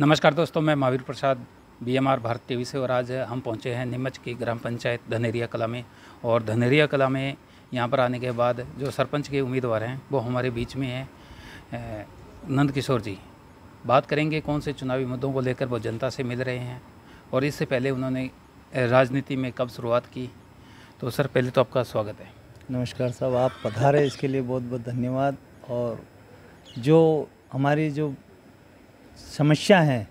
नमस्कार दोस्तों मैं Mahavir Prasad B M R Bharat TV से और आज हम पहुंचे हैं नीमच की ग्राम पंचायत धनेरिया कला में और धनेरिया कला में यहाँ पर आने के बाद जो सरपंच के उम्मीदवार हैं वो हमारे बीच में हैं नंद किशोर जी बात करेंगे कौन से चुनावी मुद्दों को लेकर वो जनता से मिल रहे हैं और इससे पहले उन्होंने राजनीति में कब शुरुआत की तो सर पहले तो आपका स्वागत है नमस्कार साहब आप पधारे इसके लिए बहुत बहुत धन्यवाद और जो हमारी जो समस्या हैं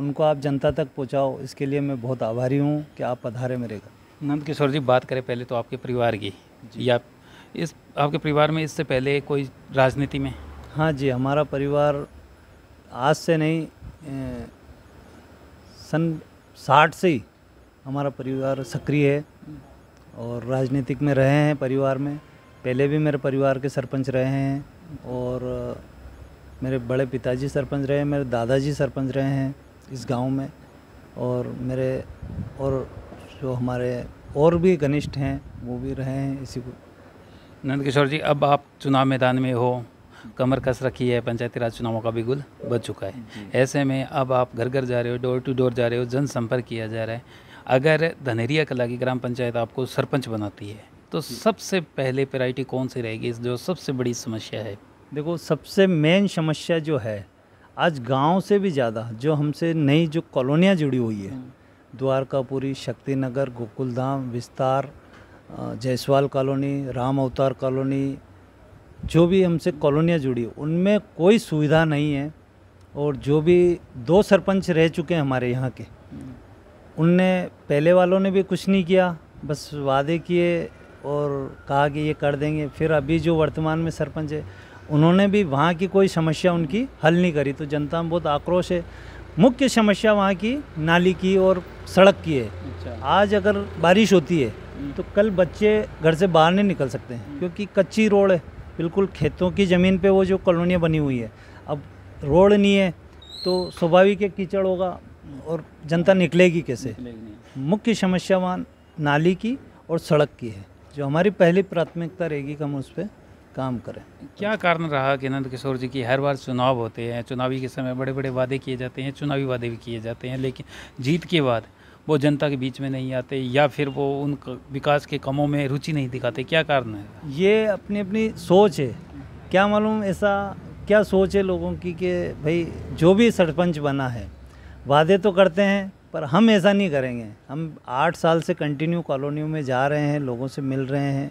उनको आप जनता तक पहुंचाओ इसके लिए मैं बहुत आभारी हूँ कि आप पधारे मेरे घर नंद किशोर जी बात करें पहले तो आपके परिवार की जी या इस आपके परिवार में इससे पहले कोई राजनीति में हाँ जी हमारा परिवार आज से नहीं ए, सन साठ से ही हमारा परिवार सक्रिय है और राजनीतिक में रहे हैं परिवार में पहले भी मेरे परिवार के सरपंच रहे हैं और मेरे बड़े पिताजी सरपंच रहे हैं मेरे दादाजी सरपंच रहे हैं इस गांव में और मेरे और जो हमारे और भी घनिष्ठ हैं वो भी रहे हैं इसी को नंदकिशोर जी अब आप चुनाव मैदान में हो कमर कस रखी है पंचायती राज चुनावों का भी गुल बच चुका है ऐसे में अब आप घर घर जा रहे हो डोर टू डोर जा रहे हो जनसंपर्क किया जा रहा है अगर धनेरिया कला की ग्राम पंचायत आपको सरपंच बनाती है तो सबसे पहले पेराइटी कौन सी रहेगी जो सबसे बड़ी समस्या है देखो सबसे मेन समस्या जो है आज गांव से भी ज़्यादा जो हमसे नई जो कॉलोनियाँ जुड़ी हुई है हम्म। द्वारकापुरी शक्ति नगर गोकुलधाम विस्तार जयसवाल कॉलोनी राम अवतार कॉलोनी जो भी हमसे कॉलोनियाँ जुड़ी उनमें कोई सुविधा नहीं है और जो भी दो सरपंच रह चुके हैं हमारे यहाँ के हम्म। उनने पहले वालों ने भी कुछ नहीं किया बस वादे किए और कहा कि ये कर देंगे फिर अभी जो वर्तमान में सरपंच है उन्होंने भी वहाँ की कोई समस्या उनकी हल नहीं करी तो जनता में बहुत आक्रोश है मुख्य समस्या वहाँ की नाली की और सड़क की है अच्छा। आज अगर बारिश होती है हम्म। तो कल बच्चे घर से बाहर नहीं निकल सकते हैं क्योंकि कच्ची रोड है बिल्कुल खेतों की ज़मीन पे वो जो कॉलोनियाँ बनी हुई है अब रोड नहीं है तो स्वाभाविक है कीचड़ होगा और जनता निकलेगी कैसे मुख्य समस्या वहाँ नाली की और सड़क की है जो हमारी पहली प्राथमिकता रहेगी कम उस पर काम करें क्या कारण रहा कि नंद किशोर जी की हर बार चुनाव होते हैं चुनावी के समय बड़े बड़े वादे किए जाते हैं चुनावी वादे भी किए जाते हैं लेकिन जीत के बाद वो जनता के बीच में नहीं आते या फिर वो उन विकास के कामों में रुचि नहीं दिखाते क्या कारण है ये अपनी अपनी सोच है क्या मालूम ऐसा क्या सोच है लोगों की कि भाई जो भी सरपंच बना है वादे तो करते हैं पर हम ऐसा नहीं करेंगे हम आठ साल से कंटिन्यू कॉलोनियों में जा रहे हैं लोगों से मिल रहे हैं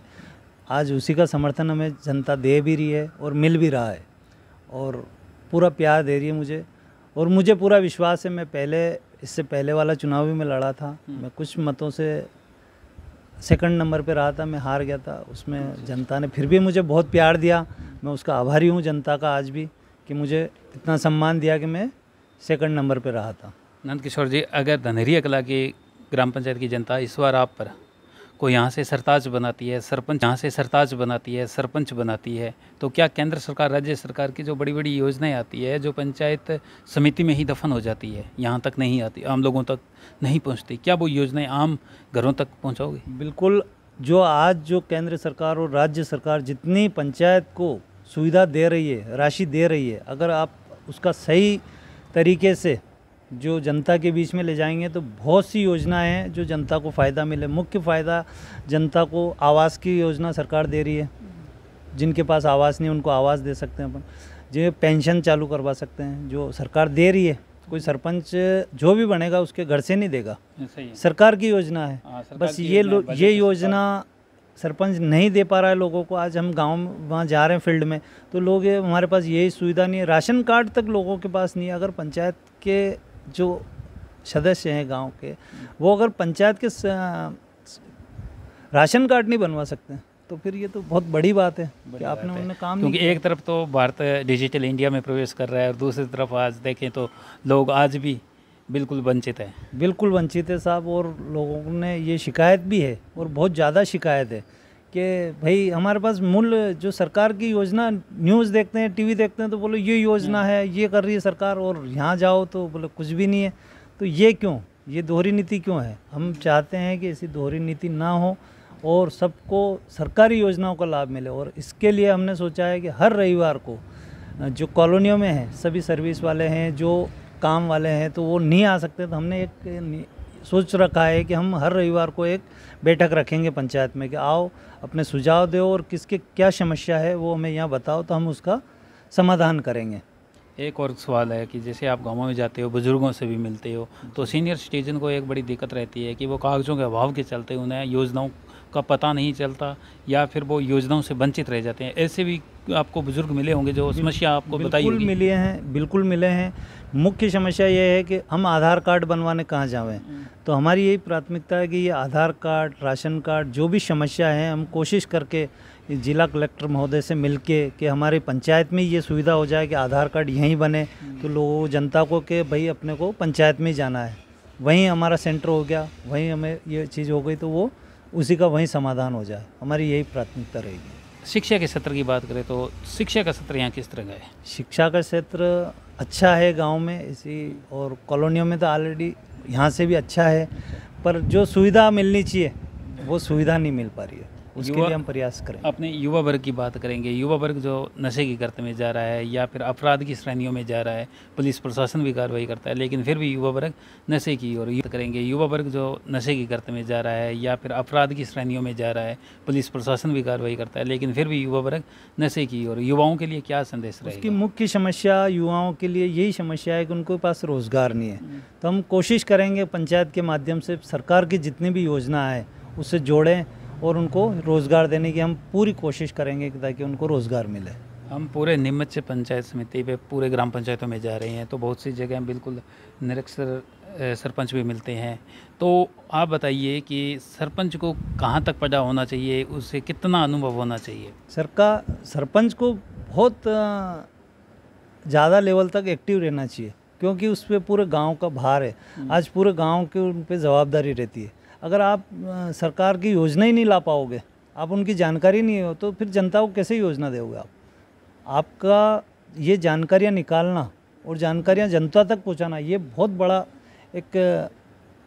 आज उसी का समर्थन हमें जनता दे भी रही है और मिल भी रहा है और पूरा प्यार दे रही है मुझे और मुझे पूरा विश्वास है मैं पहले इससे पहले वाला चुनाव भी मैं लड़ा था हम्म। मैं कुछ मतों से सेकंड नंबर पे रहा था मैं हार गया था उसमें जनता ने फिर भी मुझे बहुत प्यार दिया मैं उसका आभारी हूँ जनता का आज भी कि मुझे इतना सम्मान दिया कि मैं सेकंड नंबर पे रहा था नंद किशोर जी अगर धनहरिया कला की ग्राम पंचायत की जनता इस बार आप पर को यहाँ से सरताज बनाती है सरपंच यहाँ से सरताज बनाती है सरपंच बनाती है तो क्या केंद्र सरकार राज्य सरकार की जो बड़ी बड़ी योजनाएं आती है जो पंचायत समिति में ही दफन हो जाती है यहाँ तक नहीं आती आम लोगों तक नहीं पहुँचती क्या वो योजनाएँ आम घरों तक पहुँचाओगी बिल्कुल जो आज जो केंद्र सरकार और राज्य सरकार जितनी पंचायत को सुविधा दे रही है राशि दे रही है अगर आप उसका सही तरीके से जो जनता के बीच में ले जाएंगे तो बहुत सी योजनाएं हैं जो जनता को फ़ायदा मिले मुख्य फ़ायदा जनता को आवास की योजना सरकार दे रही है जिनके पास आवास नहीं उनको आवास दे सकते हैं अपन जो पेंशन चालू करवा सकते हैं जो सरकार दे रही है कोई सरपंच जो भी बनेगा उसके घर से नहीं देगा सरकार की योजना है आ, हाँ, बस ये योजना ये योजना सरपंच नहीं दे पा रहा है लोगों को आज हम गांव वहाँ जा रहे हैं फील्ड में तो लोग हमारे पास यही सुविधा नहीं है राशन कार्ड तक लोगों के पास नहीं है अगर पंचायत के जो सदस्य हैं गांव के वो अगर पंचायत के राशन कार्ड नहीं बनवा सकते तो फिर ये तो बहुत बड़ी बात है बड़ी कि आपने उन्हें काम क्योंकि एक तरफ तो भारत डिजिटल इंडिया में प्रवेश कर रहा है और दूसरी तरफ आज देखें तो लोग आज भी बिल्कुल वंचित हैं बिल्कुल वंचित है साहब और लोगों ने ये शिकायत भी है और बहुत ज़्यादा शिकायत है कि भाई हमारे पास मूल जो सरकार की योजना न्यूज़ देखते हैं टीवी देखते हैं तो बोलो ये योजना हम्म। है ये कर रही है सरकार और यहाँ जाओ तो बोलो कुछ भी नहीं है तो ये क्यों ये दोहरी नीति क्यों है हम चाहते हैं कि ऐसी दोहरी नीति ना हो और सबको सरकारी योजनाओं का लाभ मिले और इसके लिए हमने सोचा है कि हर रविवार को जो कॉलोनियों में हैं सभी सर्विस वाले हैं जो काम वाले हैं तो वो नहीं आ सकते तो हमने एक सोच रखा है कि हम हर रविवार को एक बैठक रखेंगे पंचायत में कि आओ अपने सुझाव दो और किसके क्या समस्या है वो हमें यहाँ बताओ तो हम उसका समाधान करेंगे एक और सवाल है कि जैसे आप गाँव में जाते हो बुज़ुर्गों से भी मिलते हो तो सीनियर सिटीजन को एक बड़ी दिक्कत रहती है कि वो कागज़ों के अभाव के चलते उन्हें योजनाओं का पता नहीं चलता या फिर वो योजनाओं से वंचित रह जाते हैं ऐसे भी आपको बुज़ुर्ग मिले होंगे जो समस्या आपको बताई बिल्कुल मिले हैं बिल्कुल मिले हैं मुख्य समस्या ये है कि हम आधार कार्ड बनवाने कहाँ जावें हम्म। तो हमारी यही प्राथमिकता है कि ये आधार कार्ड राशन कार्ड जो भी समस्या है हम कोशिश करके जिला कलेक्टर महोदय से के कि हमारे पंचायत में ये सुविधा हो जाए कि आधार कार्ड यहीं बने हम्म। तो लोगों जनता को कि भाई अपने को पंचायत में जाना है वहीं हमारा सेंटर हो गया वहीं हमें ये चीज़ हो गई तो वो उसी का वहीं समाधान हो जाए हमारी यही प्राथमिकता रहेगी शिक्षा के क्षेत्र की बात करें तो शिक्षा का क्षेत्र यहाँ किस तरह का है शिक्षा का क्षेत्र अच्छा है गांव में इसी और कॉलोनियों में तो ऑलरेडी यहाँ से भी अच्छा है पर जो सुविधा मिलनी चाहिए वो सुविधा नहीं मिल पा रही है उसके लिए हम प्रयास करें अपने युवा वर्ग की बात करेंगे युवा वर्ग जो नशे की गर्त में जा रहा है या फिर अपराध की श्रेणियों में जा रहा है पुलिस प्रशासन भी कार्रवाई करता है लेकिन फिर भी युवा वर्ग नशे की ओर करेंगे युवा वर्ग जो नशे की गर्त में जा रहा है या फिर अपराध की श्रेणियों में जा रहा है पुलिस प्रशासन भी कार्रवाई करता है लेकिन फिर भी युवा वर्ग नशे की ओर युवाओं के लिए क्या संदेश रहे उसकी मुख्य समस्या युवाओं के लिए यही समस्या है कि उनके पास रोज़गार नहीं है हम्म। तो हम कोशिश करेंगे पंचायत के माध्यम से सरकार की जितनी भी योजना है उससे जोड़ें और उनको रोज़गार देने की हम पूरी कोशिश करेंगे ताकि उनको रोज़गार मिले हम पूरे से पंचायत समिति पे पूरे ग्राम पंचायतों में जा रहे हैं तो बहुत सी जगह बिल्कुल निरक्षर सरपंच भी मिलते हैं तो आप बताइए कि सरपंच को कहाँ तक पढ़ा होना चाहिए उसे कितना अनुभव होना चाहिए सर का सरपंच को बहुत ज़्यादा लेवल तक एक्टिव रहना चाहिए क्योंकि उस पर पूरे गांव का भार है हम्म। आज पूरे गांव के उन पर जवाबदारी रहती है अगर आप सरकार की योजना ही नहीं ला पाओगे आप उनकी जानकारी नहीं हो तो फिर जनता को कैसे योजना दोगे आप आपका ये जानकारियाँ निकालना और जानकारियाँ जनता तक पहुँचाना ये बहुत बड़ा एक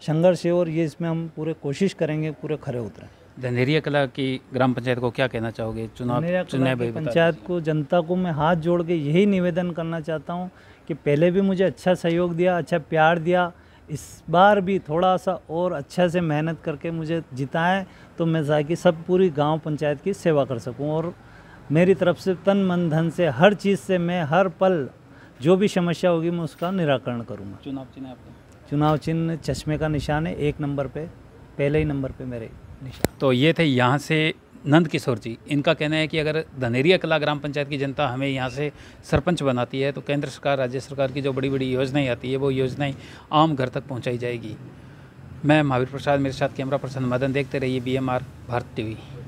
संघर्ष है और ये इसमें हम पूरे कोशिश करेंगे पूरे खड़े उतरें धनेरिया कला की ग्राम पंचायत को क्या कहना चाहोगे चुनाव चुनाव पंचायत को जनता को मैं हाथ जोड़ के यही निवेदन करना चाहता हूँ कि पहले भी मुझे अच्छा सहयोग दिया अच्छा प्यार दिया इस बार भी थोड़ा सा और अच्छे से मेहनत करके मुझे जिताएं तो मैं ज़ाकि सब पूरी गांव पंचायत की सेवा कर सकूं और मेरी तरफ से तन मन धन से हर चीज़ से मैं हर पल जो भी समस्या होगी मैं उसका निराकरण करूँगा चुनाव चिन्ह आपका चुनाव चिन्ह चश्मे का निशान है एक नंबर पे पहले ही नंबर पे मेरे निशान तो ये थे यहाँ से नंद किशोर जी इनका कहना है कि अगर धनेरिया कला ग्राम पंचायत की जनता हमें यहाँ से सरपंच बनाती है तो केंद्र सरकार राज्य सरकार की जो बड़ी बड़ी योजनाएँ आती है वो योजनाएँ आम घर तक पहुँचाई जाएगी मैं महावीर प्रसाद मेरे साथ कैमरा पर्सन मदन देखते रहिए बी भारत टी